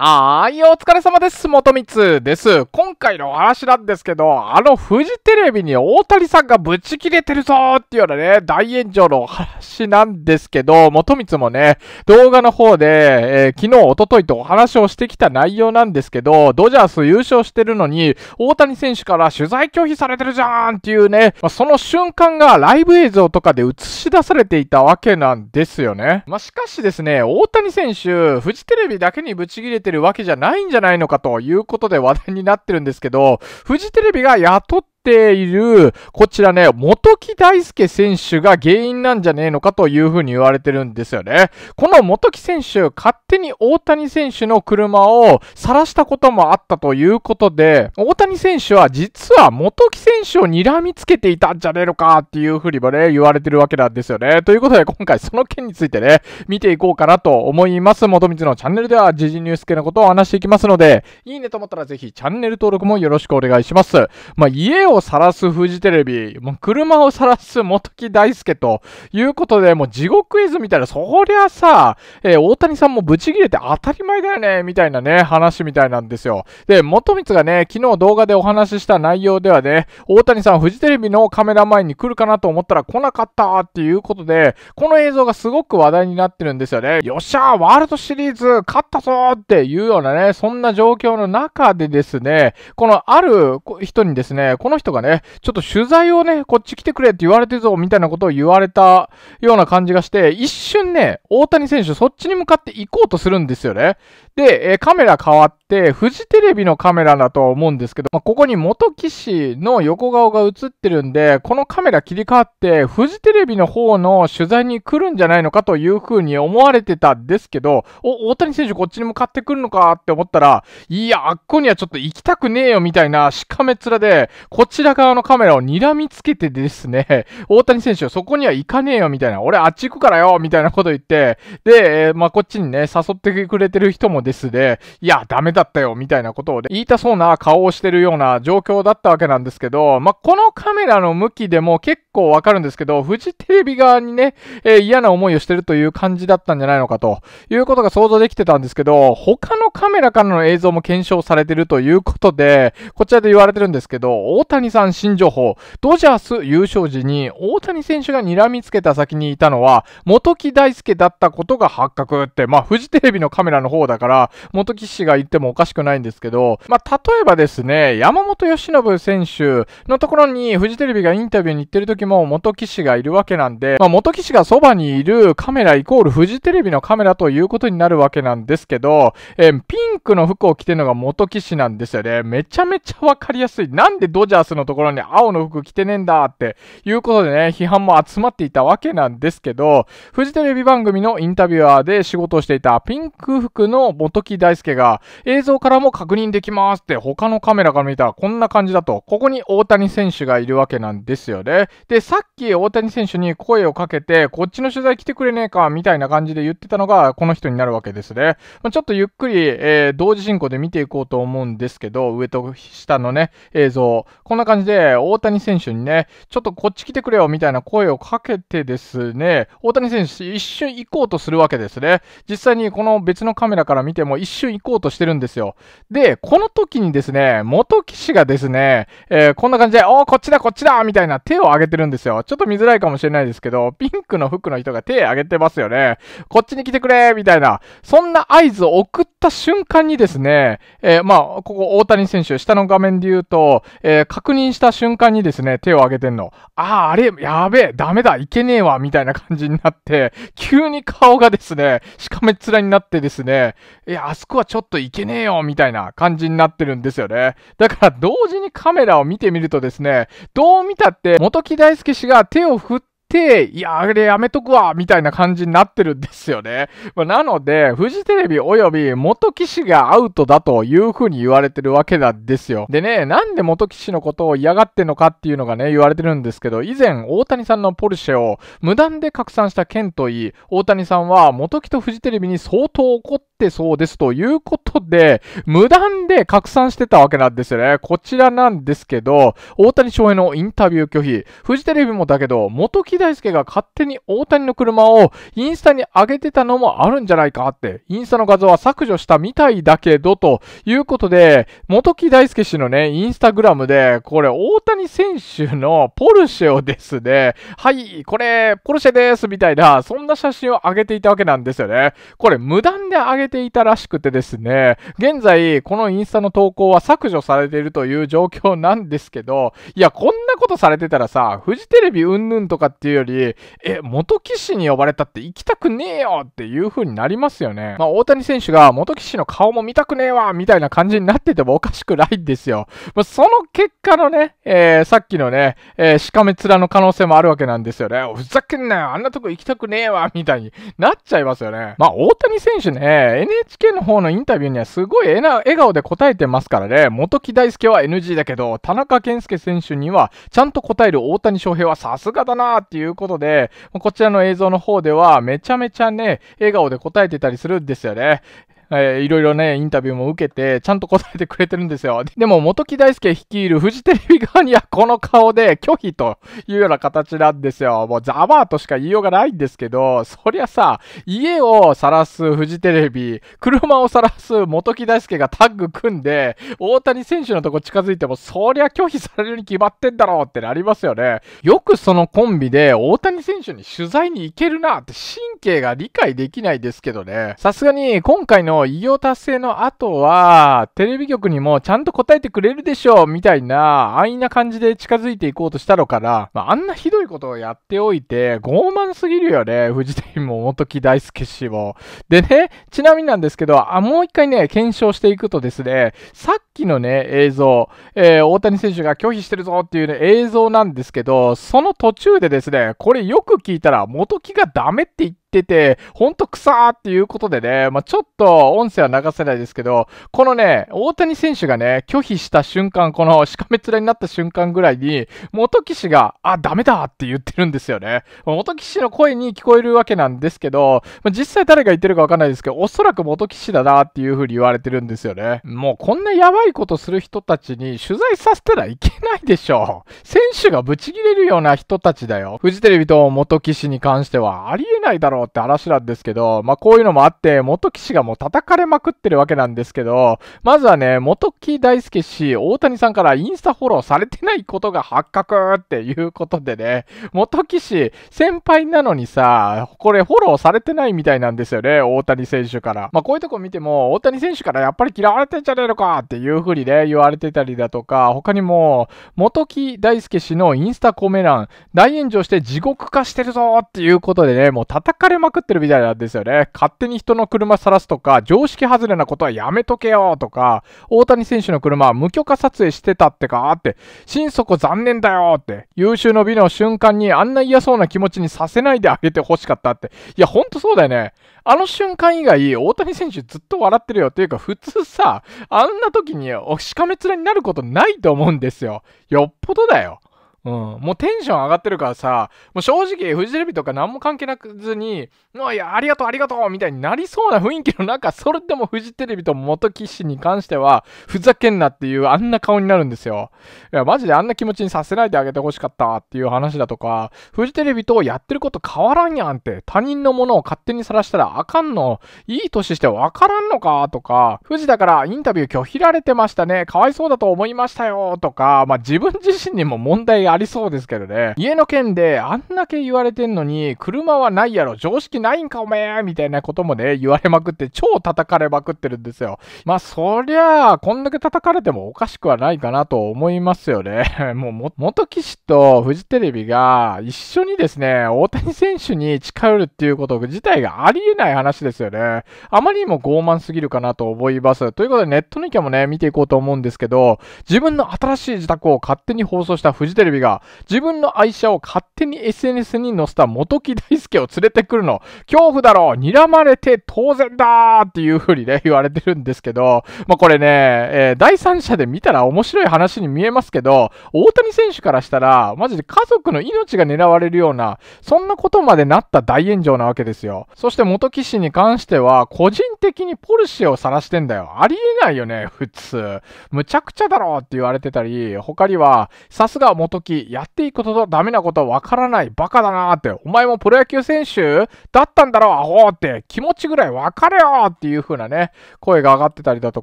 はーい、お疲れ様です。元光です。今回のお話なんですけど、あのフジテレビに大谷さんがブチ切れてるぞーっていうようなね、大炎上のお話なんですけど、元光もね、動画の方で、えー、昨日、おとといとお話をしてきた内容なんですけど、ドジャース優勝してるのに、大谷選手から取材拒否されてるじゃんっていうね、まあ、その瞬間がライブ映像とかで映し出されていたわけなんですよね。まあ、しかしですね、大谷選手、フジテレビだけに切れててるわけじゃないんじゃないのかということで話題になってるんですけど、フジテレビが雇ってている、こちらね、元木大輔選手が原因なんじゃねえのかというふうに言われてるんですよね。この元木選手、勝手に大谷選手の車を晒したこともあったということで、大谷選手は実は元木選手を睨みつけていたんじゃねえのかっていうふうにもね、言われてるわけなんですよね。ということで、今回その件についてね、見ていこうかなと思います。元光のチャンネルでは、時事ニュース系のことを話していきますので、いいねと思ったらぜひチャンネル登録もよろしくお願いします。まあ、家を晒すフジテレビ、もう車を晒す元木大輔ということで、もう地獄絵図みたいな、そりゃさ、えー、大谷さんもブチ切れて当たり前だよね、みたいなね、話みたいなんですよ。で、元光がね、昨日動画でお話しした内容ではね、大谷さんフジテレビのカメラ前に来るかなと思ったら来なかったっていうことで、この映像がすごく話題になってるんですよね。よっしゃーワールドシリーズ勝ったぞーっていうようなね、そんな状況の中でですね、このある人にですね、この人がね、ちょっと取材をね、こっち来てくれって言われてるぞ、みたいなことを言われたような感じがして、一瞬ね、大谷選手そっちに向かって行こうとするんですよね。で、えカメラ変わって、フジテレビのカメラだとは思うんですけど、まあ、ここに元騎士の横顔が映ってるんで、このカメラ切り替わって、フジテレビの方の取材に来るんじゃないのかというふうに思われてたんですけど、お、大谷選手こっちに向かってくるのかって思ったら、いや、あっこにはちょっと行きたくねえよみたいなしかめ面で、こちら側のカメラを睨みつけてですね、大谷選手はそこには行かねえよみたいな、俺あっち行くからよみたいなこと言って、で、えー、まあ、こっちにね、誘ってくれてる人もですね、いや、ダメだったよみたいなことを、ね、言いたそうな顔をしてるような状況だったわけなんですけど、まあ、このカメラの向きでも結構わかるんですけど、フジテレビ側にね、えー、嫌な思いをしてるという感じだったんじゃないのかということが想像できてたんですけど、他のカメラからの映像も検証されてるということで、こちらで言われてるんですけど、大谷さん新情報、ドジャース優勝時に大谷選手が睨みつけた先にいたのは、元木大輔だったことが発覚って、まあ、フジテレビのカメラの方だから、元木氏が言ってもおかしくないんですけど、まあ、例えばですね、山本由伸選手のところにフジテレビがインタビューに行ってる時も元木氏がいるわけなんで、まあ、元木氏がそばにいるカメライコールフジテレビのカメラということになるわけなんですけど、えー、ピンクの服を着てるのが元木氏なんですよね。めちゃめちゃわかりやすい。なんでドジャーススのところに青の服着てねえんだっていうことでね、批判も集まっていたわけなんですけど、フジテレビ番組のインタビュアーで仕事をしていたピンク服の元木大輔が映像からも確認できますって他のカメラから見たらこんな感じだと、ここに大谷選手がいるわけなんですよね。で、さっき大谷選手に声をかけて、こっちの取材来てくれねえかみたいな感じで言ってたのがこの人になるわけですね。まあ、ちょっとゆっくり、えー、同時進行で見ていこうと思うんですけど、上と下のね、映像。こんな感じで、大谷選手にね、ちょっとこっち来てくれよみたいな声をかけてですね、大谷選手一瞬行こうとするわけですね。実際にこの別のカメラから見ても一瞬行こうとしてるんですよ。で、この時にですね、元騎士がですね、えー、こんな感じで、おー、こっちだ、こっちだみたいな手を挙げてるんですよ。ちょっと見づらいかもしれないですけど、ピンクの服の人が手挙げてますよね。こっちに来てくれみたいな、そんな合図を送った瞬間にですね、えー、まあ、ここ大谷選手、下の画面で言うと、えー、確認した瞬間にですね、手を挙げてんの。ああ、あれ、やべえ、ダメだ、いけねえわ、みたいな感じになって、急に顔がですね、しかめっ面になってですね、いや、あそこはちょっといけねえよ、みたいな感じになってるんですよね。だから、同時にカメラを見てみるとですね、どう見たって、元木大輔氏が手を振っって、いや、あれやめとくわ、みたいな感じになってるんですよね。まあ、なので、フジテレビ及び元騎士がアウトだというふうに言われてるわけなんですよ。でね、なんで元騎士のことを嫌がってんのかっていうのがね、言われてるんですけど、以前、大谷さんのポルシェを無断で拡散した件といい、大谷さんは元木とフジテレビに相当怒ってそうですということで、無断で拡散してたわけなんですよね。こちらなんですけど、大谷翔平のインタビュー拒否、フジテレビもだけど、元木木大輔が勝手に大谷の車をインスタに上げてたのもあるんじゃないかって、インスタの画像は削除したみたいだけど、ということで、元木大輔氏のね、インスタグラムで、これ大谷選手のポルシェをですね、はい、これ、ポルシェですみたいな、そんな写真を上げていたわけなんですよね。これ、無断で上げていたらしくてですね、現在、このインスタの投稿は削除されているという状況なんですけど、いや、こんなことされてたらさ、フジテレビうんぬんとかってっていうより、え、元騎士に呼ばれたって行きたくねえよっていう風になりますよね。まあ、大谷選手が元騎士の顔も見たくねえわみたいな感じになっててもおかしくないんですよ。まあ、その結果のね、えー、さっきのね、えー、しかめ面の可能性もあるわけなんですよね。ふざけんなよあんなとこ行きたくねえわみたいになっちゃいますよね。まあ、大谷選手ね、NHK の方のインタビューにはすごい笑顔で答えてますからね、元木大輔は NG だけど、田中健介選手にはちゃんと答える大谷翔平はさすがだなーっていうていうことで、こちらの映像の方ではめちゃめちゃね、笑顔で答えてたりするんですよね。えー、いろいろね、インタビューも受けて、ちゃんと答えてくれてるんですよ。でも、元木大輔率いるフジテレビ側にはこの顔で拒否というような形なんですよ。もうザバーとしか言いようがないんですけど、そりゃさ、家を晒すフジテレビ、車を晒す元木大介がタッグ組んで、大谷選手のとこ近づいても、そりゃ拒否されるに決まってんだろうってなりますよね。よくそのコンビで大谷選手に取材に行けるなって神経が理解できないですけどね。さすがに今回の偉業達成の後は、テレビ局にもちゃんと答えてくれるでしょう、みたいな、安易な感じで近づいていこうとしたのから、まあ、あんなひどいことをやっておいて、傲慢すぎるよね、フジテレビも元木大輔氏も。でね、ちなみになんですけど、あ、もう一回ね、検証していくとですね、さっきのね、映像、えー、大谷選手が拒否してるぞっていう、ね、映像なんですけど、その途中でですね、これよく聞いたら、元木がダメって言ってってて、ほんとくさーっていうことでね、まあ、ちょっと音声は流せないですけど、このね、大谷選手がね、拒否した瞬間、このしかめ面になった瞬間ぐらいに、元騎士が、あ、ダメだって言ってるんですよね。元騎士の声に聞こえるわけなんですけど、まあ、実際誰が言ってるかわかんないですけど、おそらく元騎士だなっていう風に言われてるんですよね。もうこんなやばいことする人たちに取材させたらいけないでしょ選手がブチギレるような人たちだよ。フジテレビと元騎士に関してはありえないだろうろうって話なんですけど、まあこういうのもあって、元騎士がもう叩かれまくってるわけなんですけど、まずはね、元木大輔氏、大谷さんからインスタフォローされてないことが発覚っていうことでね、元騎士、先輩なのにさ、これフォローされてないみたいなんですよね、大谷選手から。まあこういうとこ見ても、大谷選手からやっぱり嫌われてんじゃねえのかっていう風にね、言われてたりだとか、他にも、元木大輔氏のインスタコメ欄、大炎上して地獄化してるぞっていうことでね、もう叩かれまくってるみたいなんですよね。勝手に人の車さらすとか、常識外れなことはやめとけよとか、大谷選手の車は無許可撮影してたってかって、心底残念だよって、優秀の美の瞬間にあんな嫌そうな気持ちにさせないであげてほしかったって。いや、ほんとそうだよね。あの瞬間以外、大谷選手ずっと笑ってるよ。っていうか、普通さ、あんな時にしかめ面になることないと思うんですよ。よっぽどだよ。うん、もうテンション上がってるからさ、もう正直フジテレビとか何も関係なくずに、いや、ありがとう、ありがとうみたいになりそうな雰囲気の中、それでもフジテレビと元騎士に関しては、ふざけんなっていうあんな顔になるんですよ。いや、マジであんな気持ちにさせないであげてほしかったっていう話だとか、フジテレビとやってること変わらんやんって、他人のものを勝手にさらしたらあかんの、いい年してわからんのかとか、フジだからインタビュー拒否られてましたね、かわいそうだと思いましたよとか、まあ自分自身にも問題がありそうですけどね。家の件であんだけ言われてんのに、車はないやろ、常識ないんかおめえみたいなこともね、言われまくって、超叩かれまくってるんですよ。まあ、そりゃあ、こんだけ叩かれてもおかしくはないかなと思いますよね。もうも、元士とフジテレビが一緒にですね、大谷選手に近寄るっていうこと自体がありえない話ですよね。あまりにも傲慢すぎるかなと思います。ということで、ネットの意見もね、見ていこうと思うんですけど、自分の新しい自宅を勝手に放送したフジテレビが、自分の愛車を勝手に SNS に載せた元木大輔を連れてくるの、恐怖だろう睨まれて当然だーっていう風にね、言われてるんですけど、まあ、これね、えー、第三者で見たら面白い話に見えますけど、大谷選手からしたら、マジで家族の命が狙われるような、そんなことまでなった大炎上なわけですよ。そして元木士に関しては、個人的にポルシェを晒してんだよ。ありえないよね、普通。むちゃくちゃだろって言われてたり、他には、さすが元き、やっていいこととダメなことわからないバカだなーって、お前もプロ野球選手だったんだろ、アホーって、気持ちぐらいわかれよーっていう風なね、声が上がってたりだと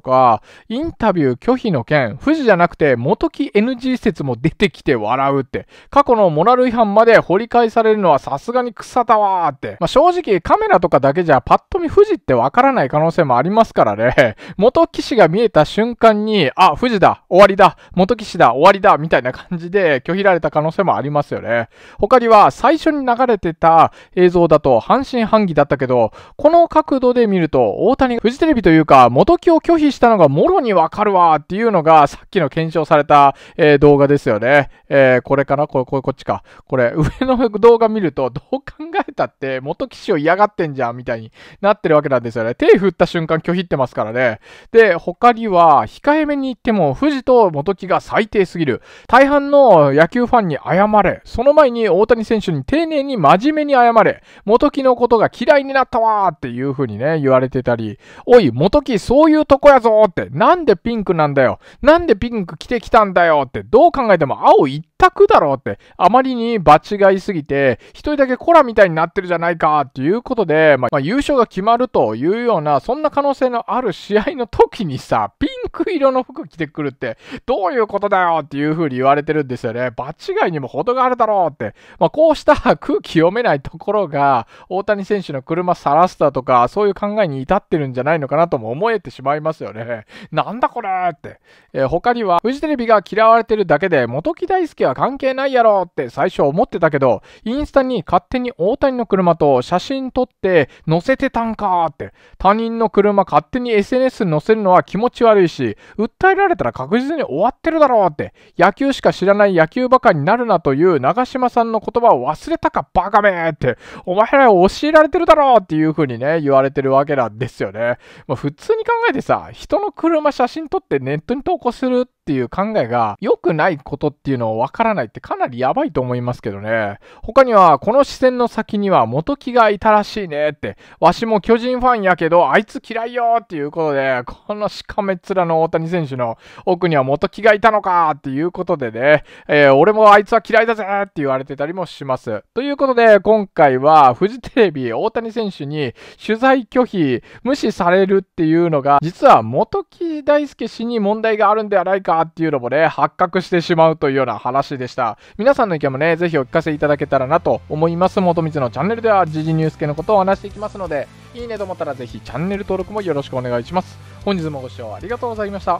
か、インタビュー拒否の件、富士じゃなくて元木 NG 説も出てきて笑うって、過去のモラル違反まで掘り返されるのはさすがに草だわーって、まあ、正直カメラとかだけじゃパッと見富士ってわからない可能性もありますからね、元騎士が見えた瞬間に、あ、富士だ、終わりだ、元騎士だ、終わりだ、みたいな感じで拒否開られた可能性もありますよね。他には最初に流れてた映像だと半信半疑だったけど、この角度で見ると大谷、フジテレビというか元木を拒否したのがもろにわかるわっていうのがさっきの検証された、えー、動画ですよね。えー、これかなこれ、これ、こっちか。これ、上の動画見るとどう考えたって元木氏を嫌がってんじゃんみたいになってるわけなんですよね。手振った瞬間拒否ってますからね。で、他には控えめに言っても富士と元木が最低すぎる。大半の野野球ファンに謝れ。その前に大谷選手に丁寧に真面目に謝れ。元木のことが嫌いになったわーっていう風にね、言われてたり、おい、元木そういうとこやぞーって、なんでピンクなんだよ。なんでピンク着てきたんだよって、どう考えても青一択だろうって、あまりに場違いすぎて、一人だけコラみたいになってるじゃないかっていうことで、まあ、優勝が決まるというような、そんな可能性のある試合の時にさ、ピンク色の服着てくるって、どういうことだよっていう風に言われてるんですよね。場違いにも程があるだろうって。まあ、こうした空気読めないところが、大谷選手の車さらすだとか、そういう考えに至ってるんじゃないのかなとも思えてしまいますよね。なんだこれって。えー、他には、フジテレビが嫌われてるだけで、元木大輔は関係ないやろって最初思ってたけど、インスタに勝手に大谷の車と写真撮って載せてたんかって、他人の車勝手に SNS に載せるのは気持ち悪いし、訴えられたら確実に終わってるだろうって、野球しか知らない野球バカになるなという長嶋さんの言葉を忘れたかバカめって、お前ら教えられてるだろうっていう風にね、言われてるわけなんですよね。まあ、普通に考えてさ、人の車写真撮ってネットに投稿するっていう考えが良くないことっていうのを分からないってかなりやばいと思いますけどね。他には、この視線の先には元木がいたらしいねって、わしも巨人ファンやけど、あいつ嫌いよっていうことで、このしかめっ面の大谷選手の奥には元木がいたのかっていうことでね、えー、俺もあいつは嫌いだぜって言われてたりもします。ということで、今回は、フジテレビ大谷選手に取材拒否、無視されるっていうのが、実は元木大輔氏に問題があるんではないかっていうのもね、発覚してしまうというような話でした。皆さんの意見もね、ぜひお聞かせいただけたらなと思います。元光のチャンネルでは、時事ニュース系のことを話していきますので、いいねと思ったらぜひチャンネル登録もよろしくお願いします。本日もご視聴ありがとうございました。